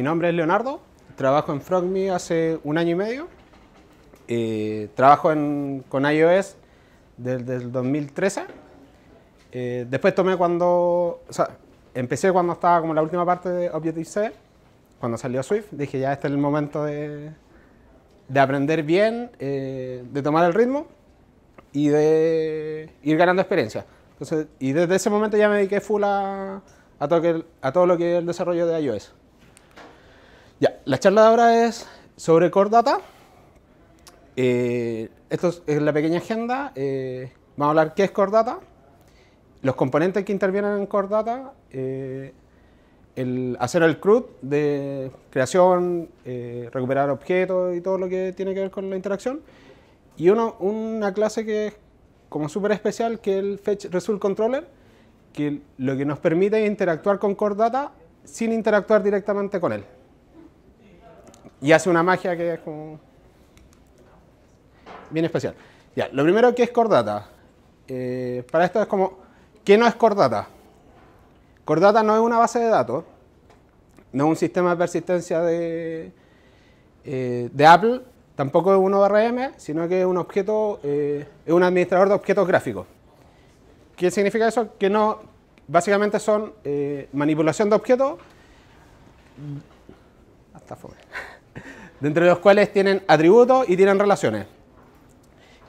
mi nombre es Leonardo, trabajo en Frogme hace un año y medio. Eh, trabajo con iOS desde el 2013. después tomé cuando... empecé cuando estaba como la última parte de Objective-C, cuando salió Swift. Dije, ya este es el momento de, aprender bien, eh, de tomar el ritmo y de ir ganando experiencia. y desde ese momento ya me dediqué full a, a todo lo que es el desarrollo de iOS. Ya, la charla de ahora es sobre Core Data. Eh, esto es la pequeña agenda. Eh, vamos a hablar qué es Core Data, los componentes que intervienen en Core Data, eh, el hacer el CRUD de creación, recuperar objetos y todo lo que tiene que ver con la interacción. Y una clase que es como súper especial, que es el Fetch Result Controller, que lo que nos permite es interactuar con Core Data sin interactuar directamente con él. Y hace una magia que es como... Bien especial. Ya, lo primero que es cordata. Eh, para esto es como, ¿qué no es cordata? Cordata no es una base de datos, no es un sistema de persistencia de, eh, de Apple, tampoco es un ORM, sino que es un objeto, eh, es un administrador de objetos gráficos. ¿Qué significa eso? Que no, básicamente son manipulación de objetos. Hasta fuera de entre los cuales tienen atributos y tienen relaciones.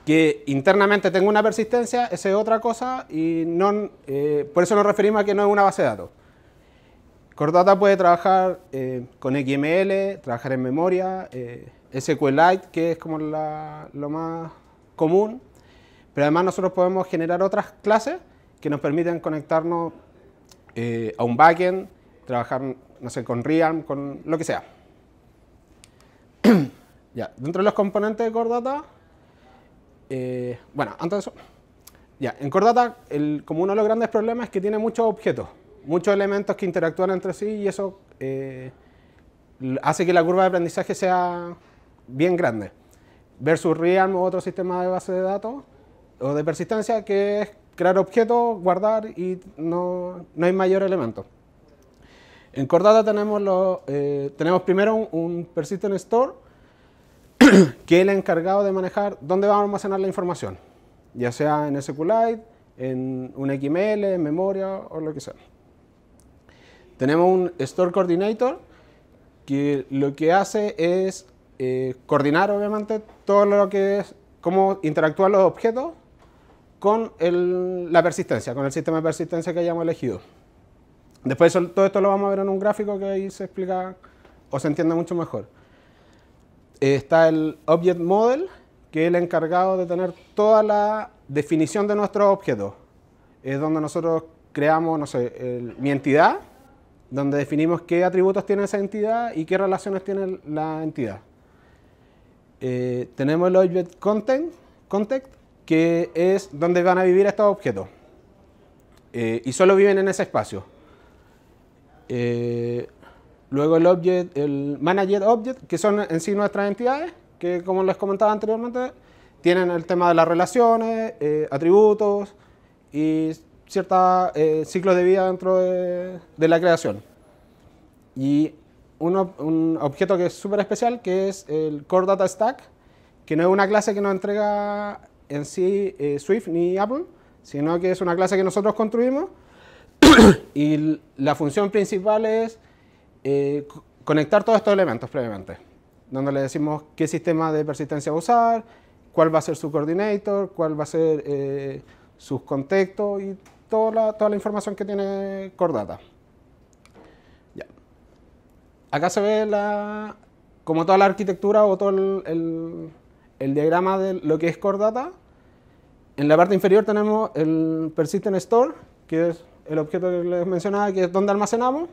Que internamente tenga una persistencia, esa es otra cosa, y no, eh, por eso nos referimos a que no es una base de datos. Cordata puede trabajar eh, con XML, trabajar en memoria, eh, SQLite, que es como lo más común, pero además nosotros podemos generar otras clases que nos permiten conectarnos a un backend, trabajar, no sé, con Realm, con lo que sea. ya, dentro de los componentes de Cordata, eh, bueno, antes de eso, ya, en Cordata, como uno de los grandes problemas es que tiene muchos objetos, muchos elementos que interactúan entre sí y eso eh, hace que la curva de aprendizaje sea bien grande. Versus Realm o otro sistema de base de datos o de persistencia que es crear objetos, guardar y no, no hay mayor elemento. En Cordata tenemos, eh, tenemos primero un, persistent store que es el encargado de manejar dónde vamos a almacenar la información, ya sea en SQLite, en un XML, en memoria o lo que sea. Tenemos un store coordinator que lo que hace es eh, coordinar obviamente todo lo que es cómo interactúan los objetos con la persistencia, con el sistema de persistencia que hayamos elegido. Después todo esto lo vamos a ver en un gráfico que ahí se explica o se entiende mucho mejor. Eh, está el Object Model, que es el encargado de tener toda la definición de nuestros objetos. Es donde nosotros creamos, no sé, mi entidad, donde definimos qué atributos tiene esa entidad y qué relaciones tiene la entidad. Eh, tenemos el Object Content, Context, que es donde van a vivir estos objetos. Eh, y solo viven en ese espacio. Eh, luego el object, el manager object, que son en sí nuestras entidades, que como les comentaba anteriormente, tienen el tema de las relaciones, eh, atributos y ciertos eh, ciclos de vida dentro de, la creación. Y un objeto que es súper especial, que es el Core Data Stack, que no es una clase que nos entrega en sí Swift ni Apple, sino que es una clase que nosotros construimos y la función principal es eh, conectar todos estos elementos previamente, donde le decimos qué sistema de persistencia usar, cuál va a ser su coordinator, cuál va a ser eh, sus contextos y toda la, toda la información que tiene Cordata. Ya. Acá se ve la, como toda la arquitectura o todo el, diagrama de lo que es Cordata. En la parte inferior tenemos el Persistent Store, que es el objeto que les mencionaba, que es donde almacenamos.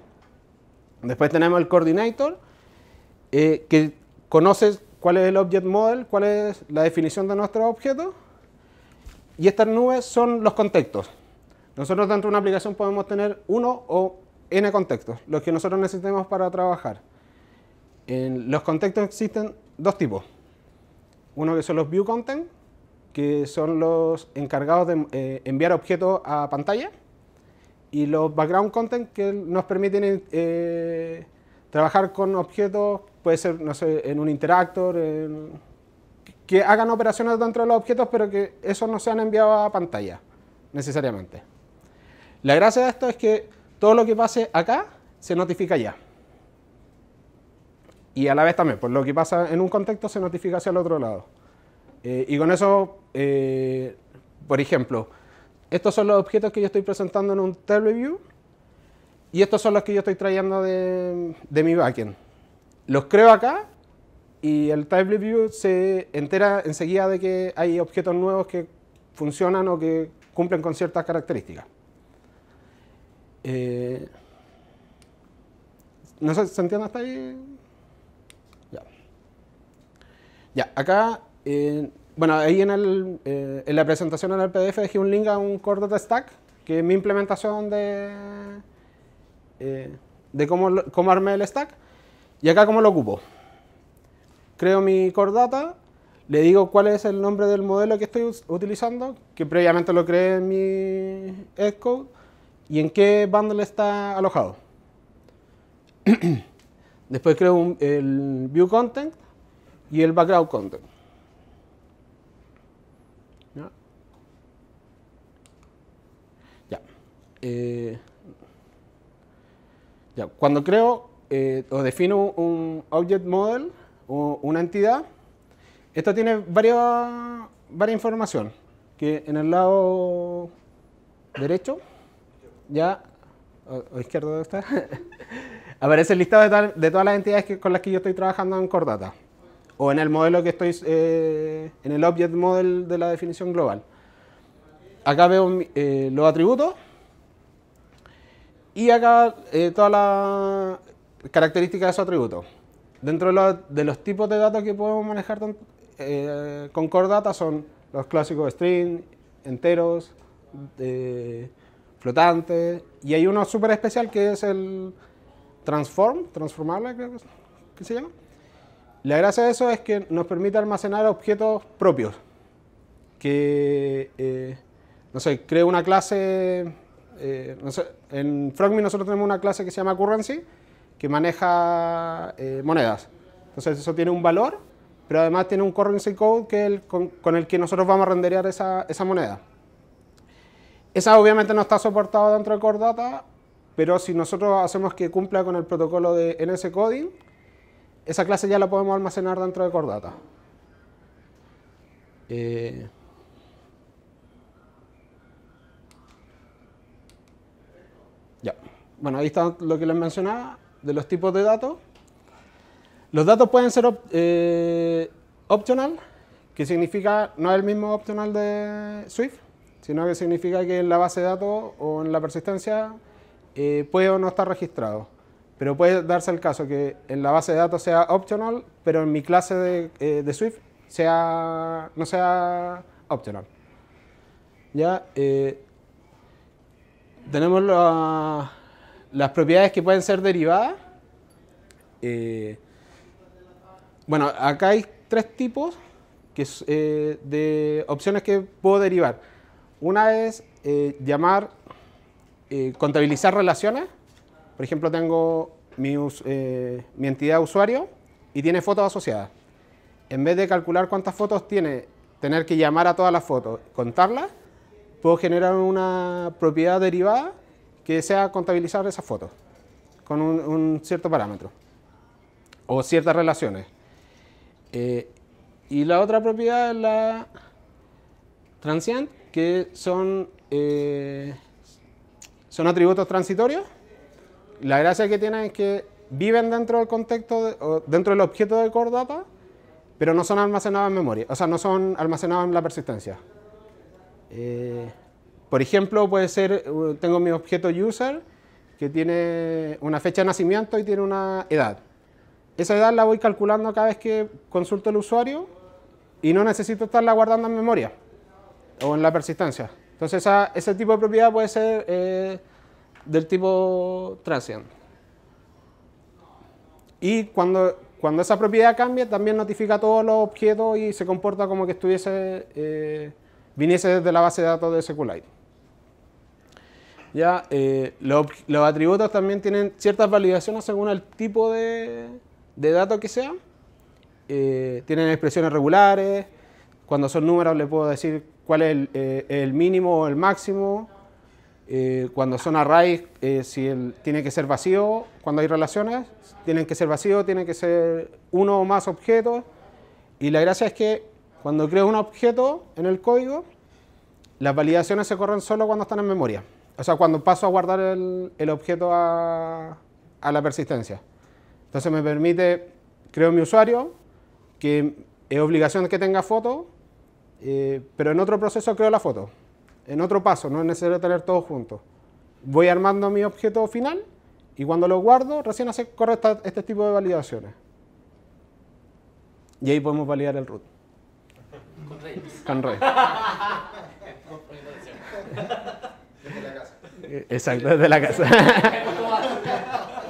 Después tenemos el coordinator, eh, que conoce cuál es el object model, cuál es la definición de nuestro objeto. Y estas nubes son los contextos. Nosotros dentro de una aplicación podemos tener uno o n contextos, los que nosotros necesitemos para trabajar. En los contextos existen dos tipos. Uno que son los view content, que son los encargados de eh, enviar objetos a pantalla y los background content que nos permiten eh, trabajar con objetos, puede ser, no sé, en un interactor, que hagan operaciones dentro de los objetos, pero que esos no sean enviados a pantalla, necesariamente. La gracia de esto es que todo lo que pase acá se notifica ya. Y a la vez también, pues lo que pasa en un contexto se notifica hacia el otro lado. Eh, y con eso, eh, por ejemplo, estos son los objetos que yo estoy presentando en un table view y estos son los que yo estoy trayendo de, mi backend. Los creo acá y el table view se entera enseguida de que hay objetos nuevos que funcionan o que cumplen con ciertas características. Eh, no ¿se entiende hasta ahí? Ya. Ya, acá eh, bueno, ahí eh, en, la presentación en el PDF dejé un link a un Cordata Stack, que es mi implementación de, eh, cómo, armé el stack. Y acá cómo lo ocupo. Creo mi core le digo cuál es el nombre del modelo que estoy utilizando, que previamente lo creé en mi Xcode, y en qué bundle está alojado. Después creo el view content y el background content. Eh, cuando creo eh, o defino un object model o una entidad, esto tiene varias, varias información que en el lado derecho, ya, o, izquierdo izquierdo está, aparece el listado de, todas las entidades con las que yo estoy trabajando en Cordata, o en el modelo que estoy, eh, en el object model de la definición global. Acá veo los atributos y acá eh, todas las características de su atributo. Dentro de los, tipos de datos que podemos manejar eh, con Core Data son los clásicos string, enteros, flotantes, y hay uno súper especial que es el transform, transformable creo que se llama. La gracia de eso es que nos permite almacenar objetos propios, que, eh, no sé, creo una clase eh, en Frogme nosotros tenemos una clase que se llama Currency, que maneja eh, monedas. Entonces eso tiene un valor, pero además tiene un currency code que con, el que nosotros vamos a renderear esa, moneda. Esa obviamente no está soportada dentro de Core Data, pero si nosotros hacemos que cumpla con el protocolo de NS Coding, esa clase ya la podemos almacenar dentro de Cordata. Eh, Ya. Bueno, ahí está lo que les mencionaba de los tipos de datos. Los datos pueden ser eh, optional, que significa, no es el mismo optional de Swift, sino que significa que en la base de datos o en la persistencia eh, puede o no estar registrado. Pero puede darse el caso que en la base de datos sea optional, pero en mi clase de, eh, Swift sea, no sea optional. ¿Ya? Tenemos las propiedades que pueden ser derivadas. Eh, bueno, acá hay tres tipos eh, de opciones que puedo derivar. Una es eh, llamar, contabilizar relaciones. Por ejemplo, tengo mi, mi entidad de usuario y tiene fotos asociadas. En vez de calcular cuántas fotos tiene, tener que llamar a todas las fotos, contarlas, puedo generar una propiedad derivada que sea contabilizar esas fotos con un, cierto parámetro o ciertas relaciones. Eh, y la otra propiedad es la transient, que son, eh, son atributos transitorios. La gracia que tienen es que viven dentro del contexto, dentro del objeto de core data, pero no son almacenados en memoria, o sea, no son almacenados en la persistencia. Eh, por ejemplo, puede ser, eh, tengo mi objeto user que tiene una fecha de nacimiento y tiene una edad. Esa edad la voy calculando cada vez que consulto el usuario y no necesito estarla guardando en memoria o en la persistencia. Entonces ese tipo de propiedad puede ser eh, del tipo transient. Y cuando, cuando esa propiedad cambia, también notifica todos los objetos y se comporta como que estuviese viniese desde la base de datos de SQLite. Ya, eh, los, atributos también tienen ciertas validaciones según el tipo de, de que sea. Eh, tienen expresiones regulares. Cuando son números le puedo decir cuál es el, eh, mínimo o el máximo. cuando son arrays, si tiene que ser vacío, cuando hay relaciones, tienen que ser vacío, tienen que ser uno o más objetos. Y la gracia es que cuando creo un objeto en el código, las validaciones se corren solo cuando están en memoria. O sea, cuando paso a guardar el, objeto a, la persistencia. Entonces me permite, creo mi usuario, que es obligación que tenga foto, eh, pero en otro proceso creo la foto. En otro paso, no es necesario tener todo junto. Voy armando mi objeto final y cuando lo guardo, recién hace corre este tipo de validaciones. Y ahí podemos validar el root. Con Reyes. Con Reyes. la casa. Exacto, desde la casa.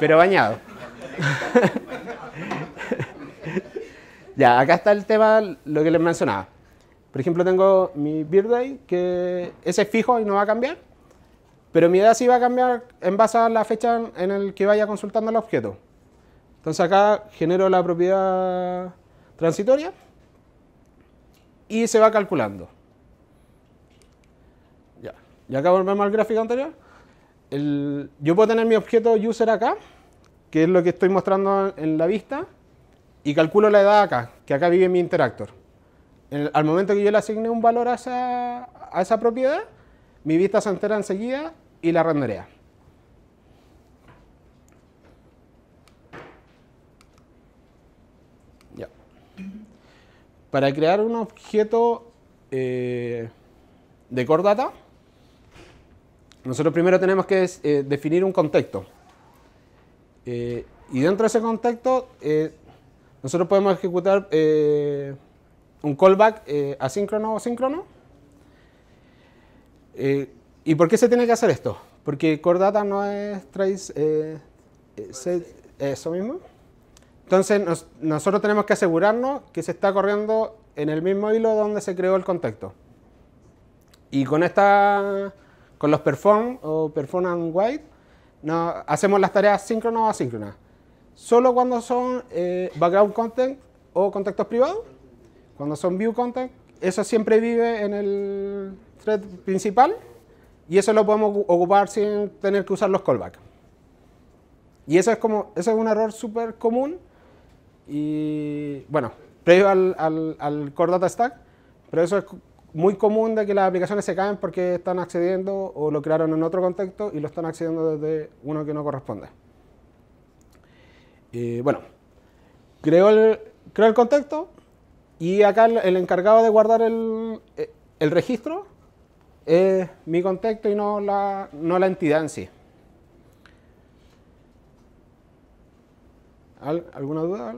Pero bañado. ya, acá está el tema, lo que les mencionaba. Por ejemplo, tengo mi birthday, que ese es fijo y no va a cambiar, pero mi edad sí va a cambiar en base a la fecha en el que vaya consultando el objeto. Entonces acá genero la propiedad transitoria y se va calculando. Ya, y acá volvemos al gráfico anterior. yo puedo tener mi objeto user acá, que es lo que estoy mostrando en la vista, y calculo la edad acá, que acá vive mi interactor. al momento que yo le asigne un valor a esa, a esa propiedad, mi vista se entera enseguida y la renderea. Para crear un objeto eh, de core data, nosotros primero tenemos que eh, definir un contexto. Eh, y dentro de ese contexto, nosotros podemos ejecutar un callback asíncrono o síncrono. ¿Y por qué se tiene que hacer esto? Porque core data no es trace... eso mismo. Entonces, nosotros tenemos que asegurarnos que se está corriendo en el mismo hilo donde se creó el contexto. Y con esta, con los perform o perform and wait, hacemos las tareas síncronas o asíncronas. Solo cuando son eh, background content o contextos privados, cuando son view content, eso siempre vive en el thread principal y eso lo podemos ocupar sin tener que usar los callbacks. Y eso es como, eso es un error súper común y bueno, previo al, al, Core Data Stack, pero eso es muy común de que las aplicaciones se caen porque están accediendo o lo crearon en otro contexto y lo están accediendo desde uno que no corresponde. bueno, creo el, creo el contexto y acá el, encargado de guardar eh, el, registro es mi contexto y no la, no la entidad en sí. ¿Alguna duda?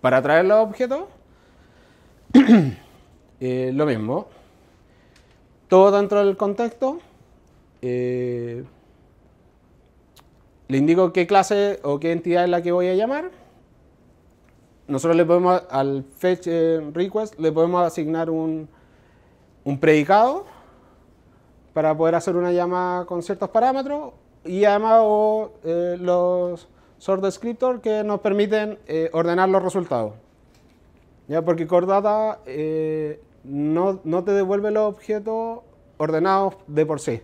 Para traer los objetos, eh, lo mismo. Todo dentro del contexto. Eh, le indico qué clase o qué entidad es la que voy a llamar. Nosotros le podemos, al fetch eh, request, le podemos asignar un, un predicado para poder hacer una llamada con ciertos parámetros y además eh, los sort descriptor que nos permiten eh, ordenar los resultados. ¿Ya? Porque Core eh, no, no, te devuelve los objetos ordenados de por sí.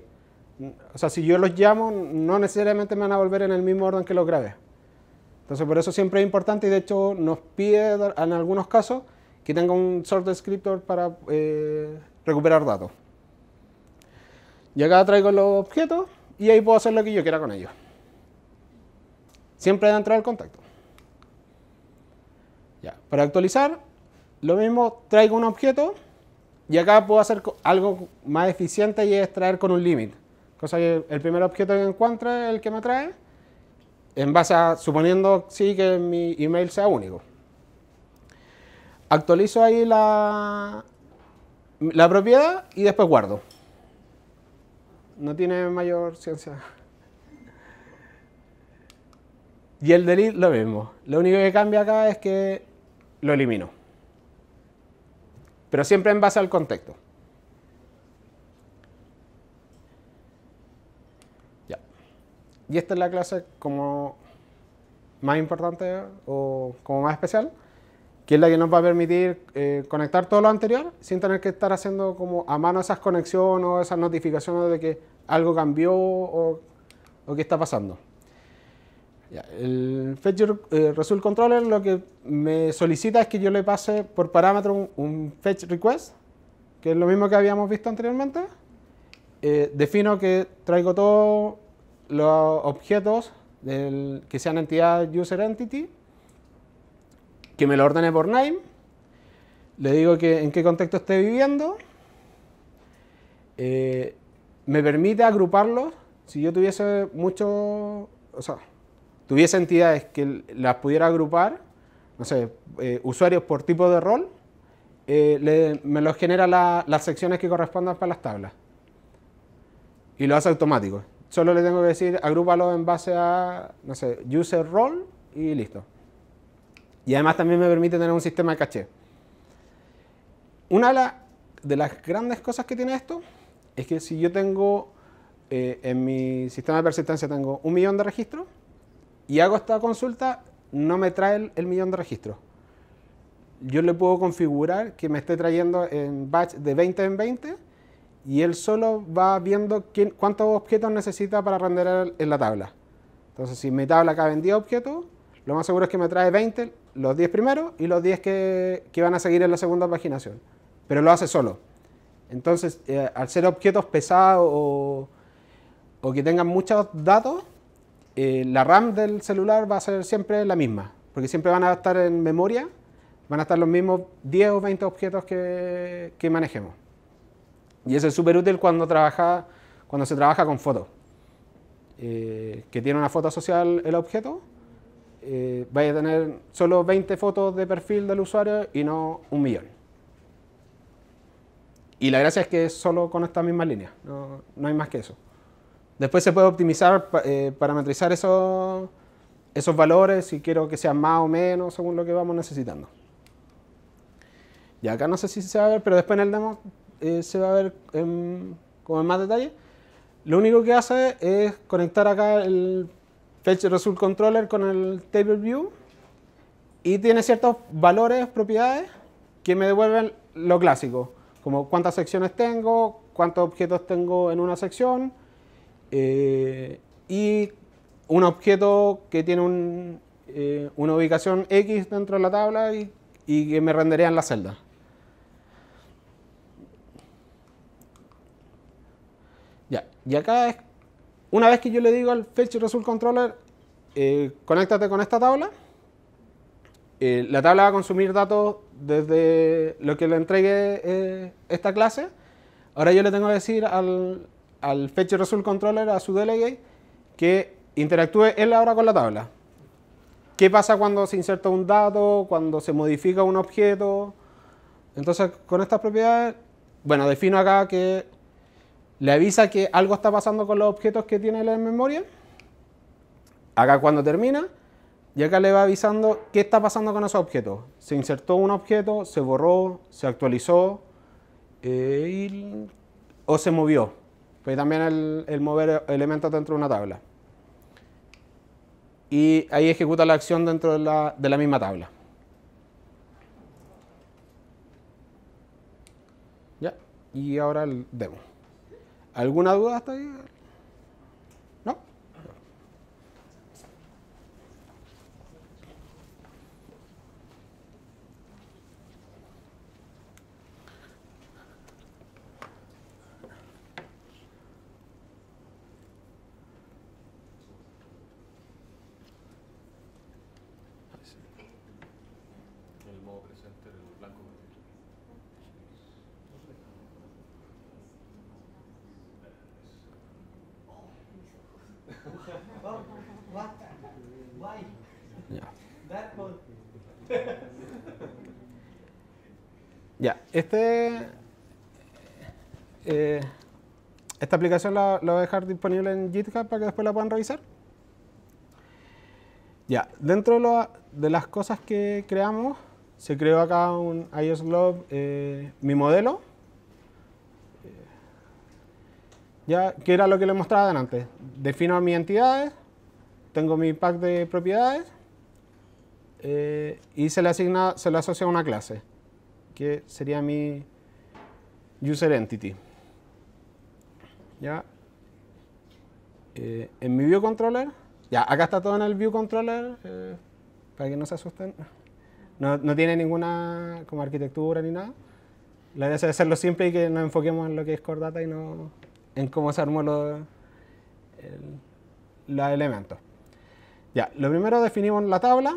O sea, si yo los llamo, no necesariamente me van a volver en el mismo orden que los grabé. Entonces, por eso siempre es importante y de hecho nos pide en algunos casos que tenga un sort descriptor para eh, recuperar datos. Y acá traigo los objetos y ahí puedo hacer lo que yo quiera con ellos. Siempre dentro del contacto. Ya. Para actualizar, lo mismo traigo un objeto y acá puedo hacer algo más eficiente y es traer con un límite. Cosa que el primer objeto que es el que me trae, en base a, suponiendo sí que mi email sea único. Actualizo ahí la, la propiedad y después guardo no tiene mayor ciencia. Y el delete lo mismo. Lo único que cambia acá es que lo elimino. Pero siempre en base al contexto. Ya. Y esta es la clase como más importante o como más especial que es la que nos va a permitir eh, conectar todo lo anterior sin tener que estar haciendo como a mano esas conexiones o esas notificaciones de que algo cambió o, qué está pasando. el Fetch eh, Result Controller lo que me solicita es que yo le pase por parámetro un, Fetch Request, que es lo mismo que habíamos visto anteriormente. Eh, defino que traigo todos los objetos que sean entidad user entity que me lo ordene por name, le digo que, en qué contexto esté viviendo, eh, me permite agruparlos si yo tuviese mucho... o sea, tuviese entidades que las pudiera agrupar, no sé, eh, usuarios por tipo de rol, eh, le, me los genera las secciones que correspondan para las tablas. Y lo hace automático. Solo le tengo que decir, agrúpalo en base a, no sé, user role y listo. Y además también me permite tener un sistema de caché. Una de, las grandes cosas que tiene esto es que si yo tengo eh, en mi sistema de persistencia tengo un millón de registros y hago esta consulta, no me trae el, millón de registros. Yo le puedo configurar que me esté trayendo en batch de 20 en 20 y él solo va viendo cuántos objetos necesita para renderar en la tabla. Entonces, si mi tabla cabe en 10 objetos, lo más seguro es que me trae 20, los 10 primeros y los 10 que, van a seguir en la segunda paginación, pero lo hace solo. Entonces, eh, al ser objetos pesados o, que tengan muchos datos, eh, la RAM del celular va a ser siempre la misma, porque siempre van a estar en memoria, van a estar los mismos 10 o 20 objetos que, manejemos. Y eso es súper útil cuando, trabaja, cuando se trabaja con fotos, eh, que tiene una foto social el objeto eh, vaya a tener solo 20 fotos de perfil del usuario y no un millón. Y la gracia es que es solo con esta misma línea. no, hay más que eso. Después se puede optimizar, eh, parametrizar esos, esos valores, si quiero que sean más o menos, según lo que vamos necesitando. Y acá no sé si se va a ver, pero después en el demo eh, se va a ver con más detalle. Lo único que hace es conectar acá el Fetch Result Controller con el Table View y tiene ciertos valores, propiedades que me devuelven lo clásico, como cuántas secciones tengo, cuántos objetos tengo en una sección eh, y un objeto que tiene eh, una ubicación X dentro de la tabla y, y que me rendería en la celda. Ya, y acá es una vez que yo le digo al Fetch Result Controller, eh, conéctate con esta tabla, eh, la tabla va a consumir datos desde lo que le entregue eh, esta clase. Ahora yo le tengo que decir al, al Fetch Result Controller, a su delegate, que interactúe él ahora con la tabla. ¿Qué pasa cuando se inserta un dato, cuando se modifica un objeto? Entonces, con estas propiedades, bueno, defino acá que le avisa que algo está pasando con los objetos que tiene en memoria. Acá cuando termina, y acá le va avisando qué está pasando con esos objetos. Se insertó un objeto, se borró, se actualizó eh, o se movió. Pues también el, mover elementos dentro de una tabla. Y ahí ejecuta la acción dentro de la, de la misma tabla. ¿Ya? Y ahora el demo. ¿Alguna duda hasta ahí? Ya. ya, este... Eh, esta aplicación la, voy a dejar disponible en GitHub para que después la puedan revisar. Ya, dentro de, las cosas que creamos, se creó acá un iOS eh, mi modelo, Ya, que era lo que le mostraba antes. Defino mis entidades, tengo mi pack de propiedades eh, y se le asigna, se le asocia una clase, que sería mi user entity. Ya. Eh, en mi view controller, ya, acá está todo en el view controller, eh, para que no se asusten. No, tiene ninguna como arquitectura ni nada. La idea es hacerlo simple y que nos enfoquemos en lo que es Core Data y no en cómo se armó los, el, Ya, lo primero definimos la tabla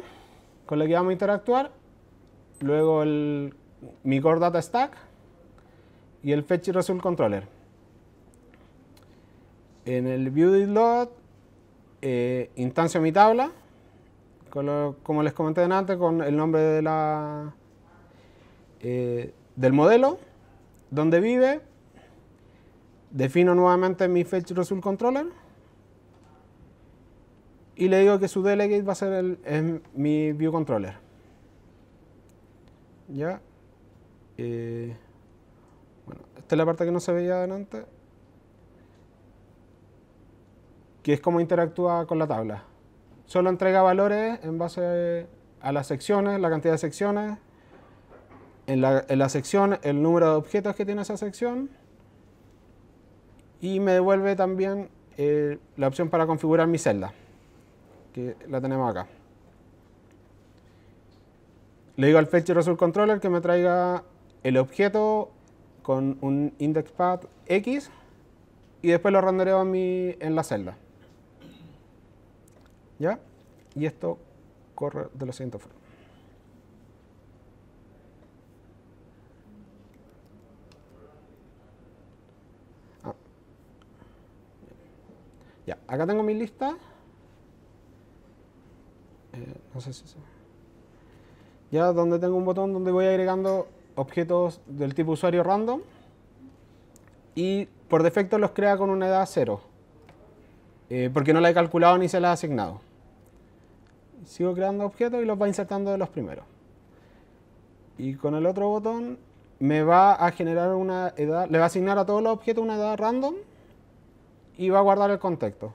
con la que vamos a interactuar, luego el, mi data stack y el fetch result controller. En el view eh, instancio mi tabla, como les comenté antes, con el nombre de la, eh, del modelo, donde vive, Defino nuevamente mi fetch result controller y le digo que su delegate va a ser el, mi view controller. Ya. Eh, esta es la parte que no se veía delante. Que es cómo interactúa con la tabla. Solo entrega valores en base a las secciones, la cantidad de secciones, en la, en la sección, el número de objetos que tiene esa sección y me devuelve también eh, la opción para configurar mi celda, que la tenemos acá. Le digo al Fetch Result Controller que me traiga el objeto con un index path X y después lo rendereo en la celda. ¿Ya? Y esto corre de la siguiente forma. acá tengo mi lista. Eh, no sé si se... Ya donde tengo un botón donde voy agregando objetos del tipo usuario random. Y por defecto los crea con una edad cero, eh, porque no la he calculado ni se la he asignado. Sigo creando objetos y los va insertando de los primeros. Y con el otro botón me va a generar una edad, le va a asignar a todos los objetos una edad random y va a guardar el contexto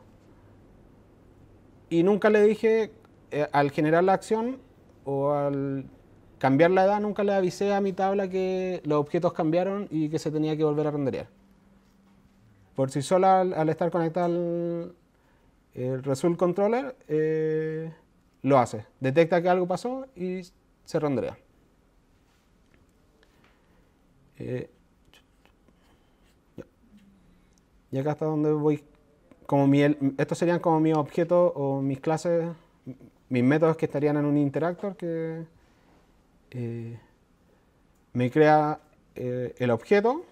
y nunca le dije, eh, al generar la acción o al cambiar la edad, nunca le avisé a mi tabla que los objetos cambiaron y que se tenía que volver a renderear. Por sí sola, al, estar conectado el eh, Result Controller, eh, lo hace. Detecta que algo pasó y se renderea. y acá hasta donde voy estos serían como mis objetos o mis clases, mis métodos que estarían en un interactor que eh, me crea eh, el objeto,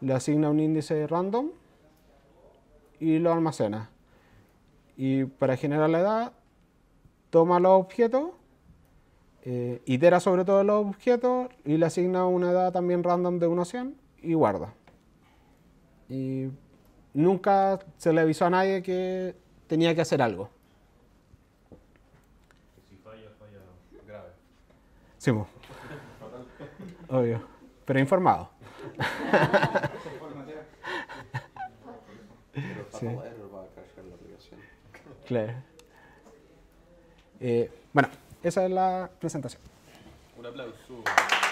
le asigna un índice random y lo almacena. Y para generar la edad, toma los objetos, eh, itera sobre todos los objetos y le asigna una edad también random de 1 a 100 y guarda. Y nunca se le avisó a nadie que tenía que hacer algo. Si falla, falla grave. Sí, obvio, pero informado. Pero sí. Claro. Eh, bueno, esa es la presentación. Un aplauso.